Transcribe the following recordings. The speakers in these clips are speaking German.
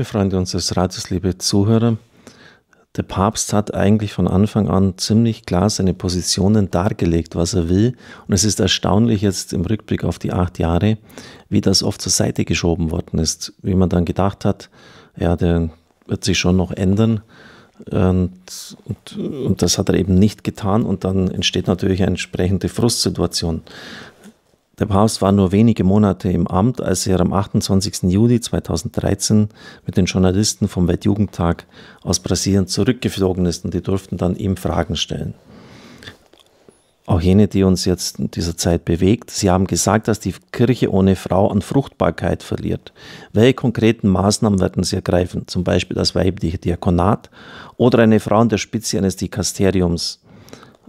liebe Freunde unseres Rates, liebe Zuhörer, der Papst hat eigentlich von Anfang an ziemlich klar seine Positionen dargelegt, was er will. Und es ist erstaunlich jetzt im Rückblick auf die acht Jahre, wie das oft zur Seite geschoben worden ist. Wie man dann gedacht hat, ja, der wird sich schon noch ändern. Und, und, und das hat er eben nicht getan. Und dann entsteht natürlich eine entsprechende Frustsituation. Der Papst war nur wenige Monate im Amt, als er am 28. Juli 2013 mit den Journalisten vom Weltjugendtag aus Brasilien zurückgeflogen ist und die durften dann ihm Fragen stellen. Auch jene, die uns jetzt in dieser Zeit bewegt, sie haben gesagt, dass die Kirche ohne Frau an Fruchtbarkeit verliert. Welche konkreten Maßnahmen werden sie ergreifen? Zum Beispiel das weibliche Diakonat oder eine Frau an der Spitze eines Dikasteriums?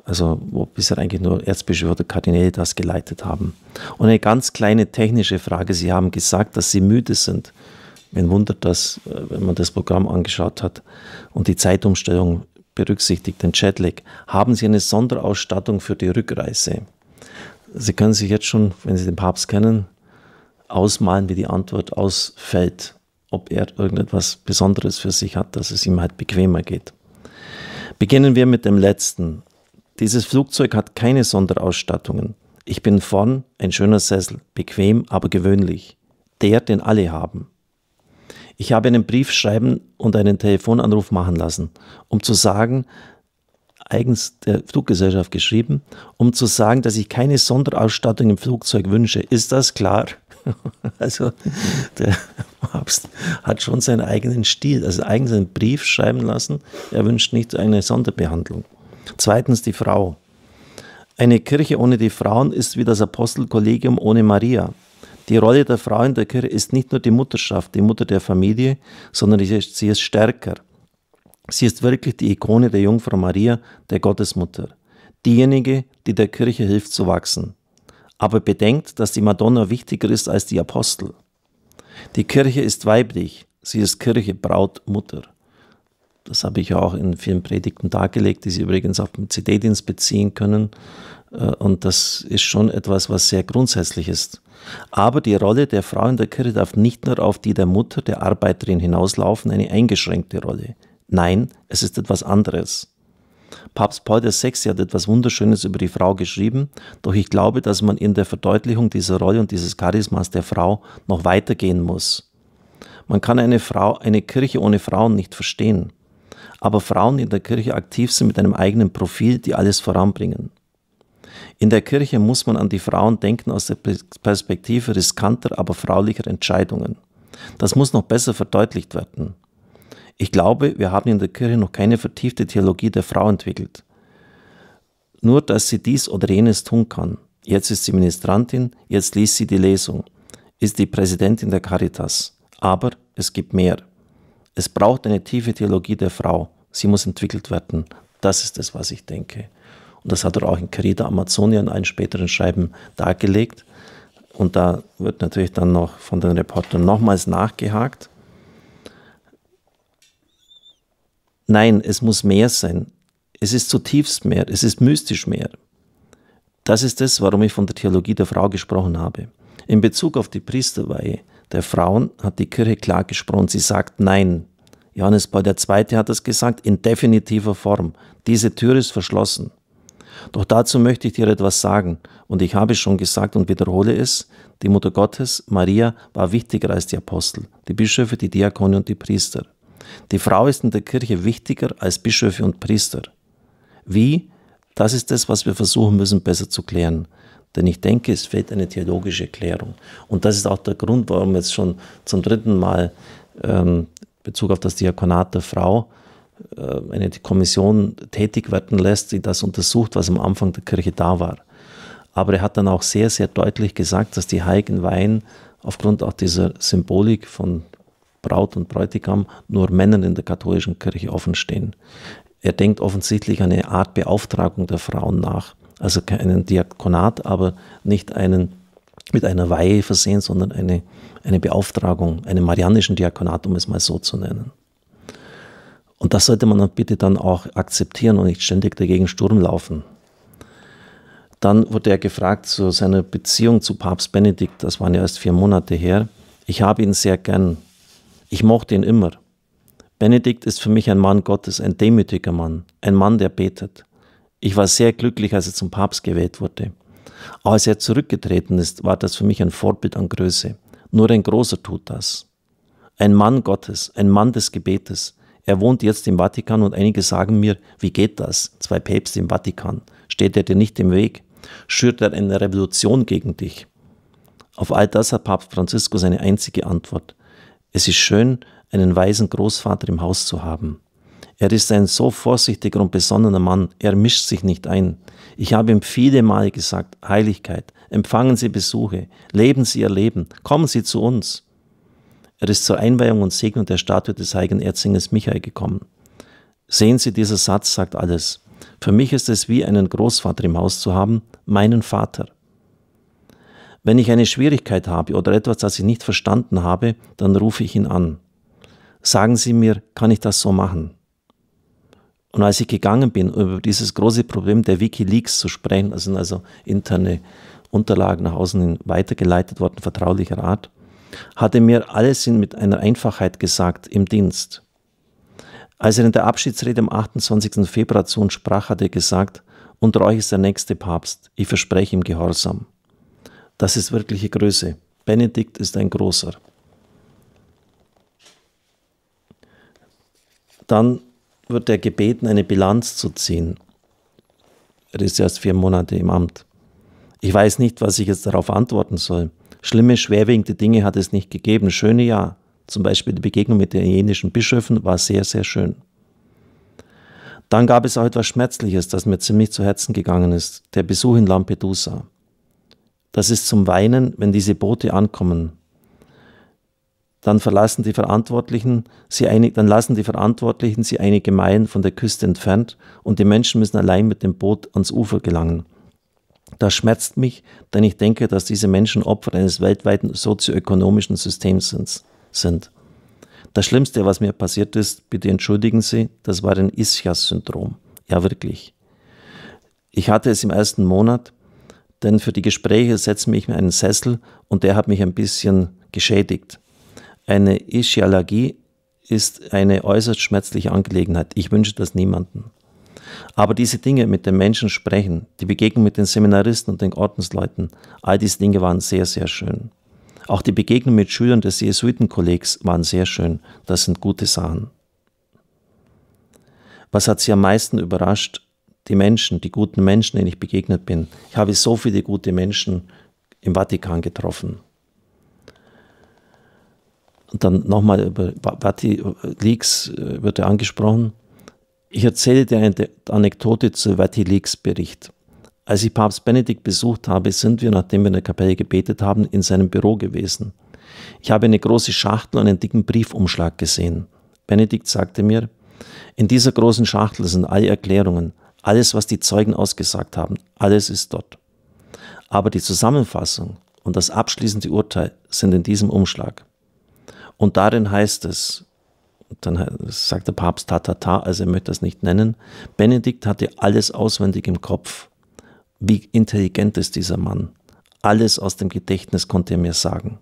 also wo bisher halt eigentlich nur Erzbischöfe oder Kardinäle das geleitet haben. Und eine ganz kleine technische Frage, Sie haben gesagt, dass Sie müde sind. Man wundert das, äh, wenn man das Programm angeschaut hat und die Zeitumstellung berücksichtigt, den Chatlag. Haben Sie eine Sonderausstattung für die Rückreise? Sie können sich jetzt schon, wenn Sie den Papst kennen, ausmalen, wie die Antwort ausfällt, ob er irgendetwas Besonderes für sich hat, dass es ihm halt bequemer geht. Beginnen wir mit dem letzten. Dieses Flugzeug hat keine Sonderausstattungen. Ich bin vorn ein schöner Sessel, bequem, aber gewöhnlich. Der, den alle haben. Ich habe einen Brief schreiben und einen Telefonanruf machen lassen, um zu sagen, eigens der Fluggesellschaft geschrieben, um zu sagen, dass ich keine Sonderausstattung im Flugzeug wünsche. Ist das klar? Also der Papst hat schon seinen eigenen Stil, also eigens einen Brief schreiben lassen. Er wünscht nicht eine Sonderbehandlung. Zweitens die Frau. Eine Kirche ohne die Frauen ist wie das Apostelkollegium ohne Maria. Die Rolle der Frau in der Kirche ist nicht nur die Mutterschaft, die Mutter der Familie, sondern sie ist stärker. Sie ist wirklich die Ikone der Jungfrau Maria, der Gottesmutter. Diejenige, die der Kirche hilft zu wachsen. Aber bedenkt, dass die Madonna wichtiger ist als die Apostel. Die Kirche ist weiblich, sie ist Kirche, Braut, Mutter das habe ich ja auch in vielen Predigten dargelegt, die Sie übrigens auf dem CD-Dienst beziehen können. Äh, und das ist schon etwas, was sehr grundsätzlich ist. Aber die Rolle der Frau in der Kirche darf nicht nur auf die der Mutter, der Arbeiterin hinauslaufen, eine eingeschränkte Rolle. Nein, es ist etwas anderes. Papst Paul VI. hat etwas Wunderschönes über die Frau geschrieben, doch ich glaube, dass man in der Verdeutlichung dieser Rolle und dieses Charismas der Frau noch weitergehen muss. Man kann eine Frau, eine Kirche ohne Frauen nicht verstehen aber Frauen in der Kirche aktiv sind mit einem eigenen Profil, die alles voranbringen. In der Kirche muss man an die Frauen denken aus der Perspektive riskanter, aber fraulicher Entscheidungen. Das muss noch besser verdeutlicht werden. Ich glaube, wir haben in der Kirche noch keine vertiefte Theologie der Frau entwickelt. Nur, dass sie dies oder jenes tun kann. Jetzt ist sie Ministrantin, jetzt liest sie die Lesung, ist die Präsidentin der Caritas. Aber es gibt mehr es braucht eine tiefe Theologie der Frau. Sie muss entwickelt werden. Das ist das, was ich denke. Und das hat er auch in Carita Amazonia in einem späteren Schreiben dargelegt. Und da wird natürlich dann noch von den Reportern nochmals nachgehakt. Nein, es muss mehr sein. Es ist zutiefst mehr. Es ist mystisch mehr. Das ist es, warum ich von der Theologie der Frau gesprochen habe. In Bezug auf die Priesterweihe der Frauen hat die Kirche klar gesprochen. Sie sagt Nein. Johannes Paul II. hat es gesagt, in definitiver Form. Diese Tür ist verschlossen. Doch dazu möchte ich dir etwas sagen. Und ich habe schon gesagt und wiederhole es, die Mutter Gottes, Maria, war wichtiger als die Apostel, die Bischöfe, die Diakone und die Priester. Die Frau ist in der Kirche wichtiger als Bischöfe und Priester. Wie? Das ist es, was wir versuchen müssen besser zu klären. Denn ich denke, es fehlt eine theologische Klärung. Und das ist auch der Grund, warum jetzt schon zum dritten Mal ähm, Bezug auf das Diakonat der Frau äh, eine Kommission tätig werden lässt, die das untersucht, was am Anfang der Kirche da war. Aber er hat dann auch sehr, sehr deutlich gesagt, dass die heiligen Weihen aufgrund auch dieser Symbolik von Braut und Bräutigam nur Männern in der katholischen Kirche offenstehen. Er denkt offensichtlich eine Art Beauftragung der Frauen nach also keinen Diakonat, aber nicht einen mit einer Weihe versehen, sondern eine, eine Beauftragung, einen marianischen Diakonat, um es mal so zu nennen. Und das sollte man dann bitte dann auch akzeptieren und nicht ständig dagegen Sturm laufen. Dann wurde er gefragt zu seiner Beziehung zu Papst Benedikt, das waren ja erst vier Monate her. Ich habe ihn sehr gern. Ich mochte ihn immer. Benedikt ist für mich ein Mann Gottes, ein demütiger Mann, ein Mann, der betet. Ich war sehr glücklich, als er zum Papst gewählt wurde. als er zurückgetreten ist, war das für mich ein Vorbild an Größe. Nur ein Großer tut das. Ein Mann Gottes, ein Mann des Gebetes. Er wohnt jetzt im Vatikan und einige sagen mir, wie geht das? Zwei Päpste im Vatikan. Steht er dir nicht im Weg? Schürt er eine Revolution gegen dich? Auf all das hat Papst Franziskus eine einzige Antwort. Es ist schön, einen weisen Großvater im Haus zu haben. Er ist ein so vorsichtiger und besonnener Mann, er mischt sich nicht ein. Ich habe ihm viele Male gesagt, Heiligkeit, empfangen Sie Besuche, leben Sie Ihr Leben, kommen Sie zu uns. Er ist zur Einweihung und Segnung der Statue des heiligen Erzengels Michael gekommen. Sehen Sie, dieser Satz sagt alles. Für mich ist es wie einen Großvater im Haus zu haben, meinen Vater. Wenn ich eine Schwierigkeit habe oder etwas, das ich nicht verstanden habe, dann rufe ich ihn an. Sagen Sie mir, kann ich das so machen? Und als ich gegangen bin, über dieses große Problem der Wikileaks zu sprechen, das sind also interne Unterlagen nach außen weitergeleitet worden, vertraulicher Art, hatte mir alles mit einer Einfachheit gesagt im Dienst. Als er in der Abschiedsrede am 28. Februar zu uns sprach, hat er gesagt, unter euch ist der nächste Papst, ich verspreche ihm Gehorsam. Das ist wirkliche Größe. Benedikt ist ein großer. Dann wird er gebeten, eine Bilanz zu ziehen. Er ist erst vier Monate im Amt. Ich weiß nicht, was ich jetzt darauf antworten soll. Schlimme, schwerwiegende Dinge hat es nicht gegeben. Schöne ja. Zum Beispiel die Begegnung mit den jenischen Bischöfen war sehr, sehr schön. Dann gab es auch etwas Schmerzliches, das mir ziemlich zu Herzen gegangen ist. Der Besuch in Lampedusa. Das ist zum Weinen, wenn diese Boote ankommen dann verlassen die Verantwortlichen sie einig, dann lassen die Verantwortlichen sie einige Meilen von der Küste entfernt und die Menschen müssen allein mit dem Boot ans Ufer gelangen. Das schmerzt mich, denn ich denke, dass diese Menschen Opfer eines weltweiten sozioökonomischen Systems sind. Das Schlimmste, was mir passiert ist, bitte entschuldigen Sie, das war ein Ischias-Syndrom. Ja, wirklich. Ich hatte es im ersten Monat, denn für die Gespräche setzte ich mir einen Sessel und der hat mich ein bisschen geschädigt. Eine Ischialagie ist eine äußerst schmerzliche Angelegenheit. Ich wünsche das niemandem. Aber diese Dinge mit den Menschen sprechen, die Begegnung mit den Seminaristen und den Ordensleuten, all diese Dinge waren sehr, sehr schön. Auch die Begegnung mit Schülern des Jesuitenkollegs waren sehr schön. Das sind gute Sachen. Was hat Sie am meisten überrascht? Die Menschen, die guten Menschen, denen ich begegnet bin. Ich habe so viele gute Menschen im Vatikan getroffen. Und dann nochmal über Batti äh, Leaks äh, wird er angesprochen. Ich erzähle dir eine Anekdote zu Vati Leaks Bericht. Als ich Papst Benedikt besucht habe, sind wir, nachdem wir in der Kapelle gebetet haben, in seinem Büro gewesen. Ich habe eine große Schachtel und einen dicken Briefumschlag gesehen. Benedikt sagte mir, in dieser großen Schachtel sind alle Erklärungen, alles, was die Zeugen ausgesagt haben, alles ist dort. Aber die Zusammenfassung und das abschließende Urteil sind in diesem Umschlag. Und darin heißt es, dann sagt der Papst Tatata, also er möchte das nicht nennen, Benedikt hatte alles auswendig im Kopf. Wie intelligent ist dieser Mann? Alles aus dem Gedächtnis konnte er mir sagen.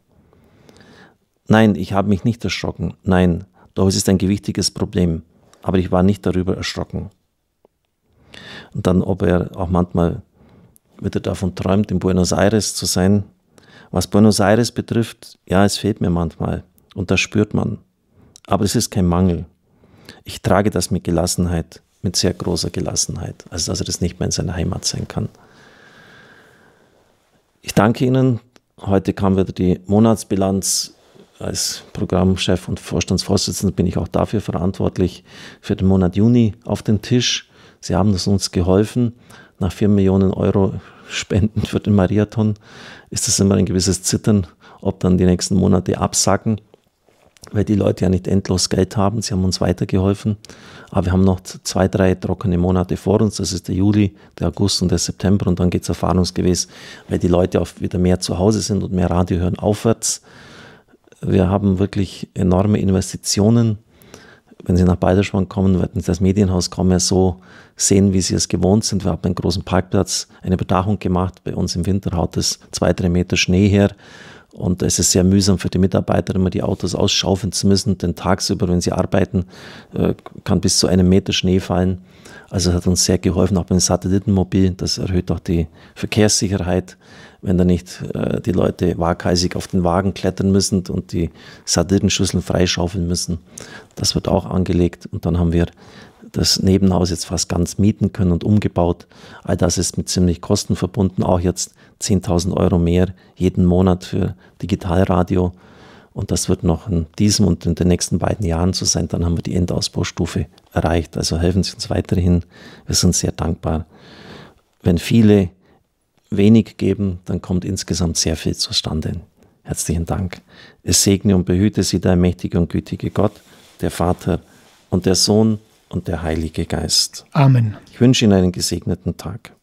Nein, ich habe mich nicht erschrocken. Nein, doch es ist ein gewichtiges Problem. Aber ich war nicht darüber erschrocken. Und dann, ob er auch manchmal wieder davon träumt, in Buenos Aires zu sein. Was Buenos Aires betrifft, ja, es fehlt mir manchmal. Und das spürt man. Aber es ist kein Mangel. Ich trage das mit Gelassenheit, mit sehr großer Gelassenheit, also dass er das nicht mehr in seiner Heimat sein kann. Ich danke Ihnen. Heute kam wieder die Monatsbilanz. Als Programmchef und Vorstandsvorsitzender bin ich auch dafür verantwortlich, für den Monat Juni auf den Tisch. Sie haben es uns geholfen. Nach 4 Millionen Euro Spenden für den Mariathon ist es immer ein gewisses Zittern, ob dann die nächsten Monate absacken weil die Leute ja nicht endlos Geld haben. Sie haben uns weitergeholfen. Aber wir haben noch zwei, drei trockene Monate vor uns. Das ist der Juli, der August und der September. Und dann geht es erfahrungsgemäß, weil die Leute auch wieder mehr zu Hause sind und mehr Radio hören aufwärts. Wir haben wirklich enorme Investitionen. Wenn Sie nach Balderschwang kommen, werden Sie das Medienhaus kaum mehr so sehen, wie Sie es gewohnt sind. Wir haben einen großen Parkplatz, eine Bedachung gemacht. Bei uns im Winter haut es zwei, drei Meter Schnee her. Und es ist sehr mühsam für die Mitarbeiter, immer die Autos ausschaufeln zu müssen, denn tagsüber, wenn sie arbeiten, äh, kann bis zu einem Meter Schnee fallen. Also hat uns sehr geholfen, auch beim Satellitenmobil. Das erhöht auch die Verkehrssicherheit, wenn da nicht äh, die Leute waghalsig auf den Wagen klettern müssen und die Satellitenschüsseln freischaufeln müssen. Das wird auch angelegt. Und dann haben wir das Nebenhaus jetzt fast ganz mieten können und umgebaut. All das ist mit ziemlich Kosten verbunden, auch jetzt 10.000 Euro mehr jeden Monat für Digitalradio. Und das wird noch in diesem und in den nächsten beiden Jahren so sein. Dann haben wir die Endausbaustufe erreicht. Also helfen Sie uns weiterhin. Wir sind sehr dankbar. Wenn viele wenig geben, dann kommt insgesamt sehr viel zustande. Herzlichen Dank. Es segne und behüte Sie der mächtige und gütige Gott, der Vater und der Sohn und der Heilige Geist. Amen. Ich wünsche Ihnen einen gesegneten Tag.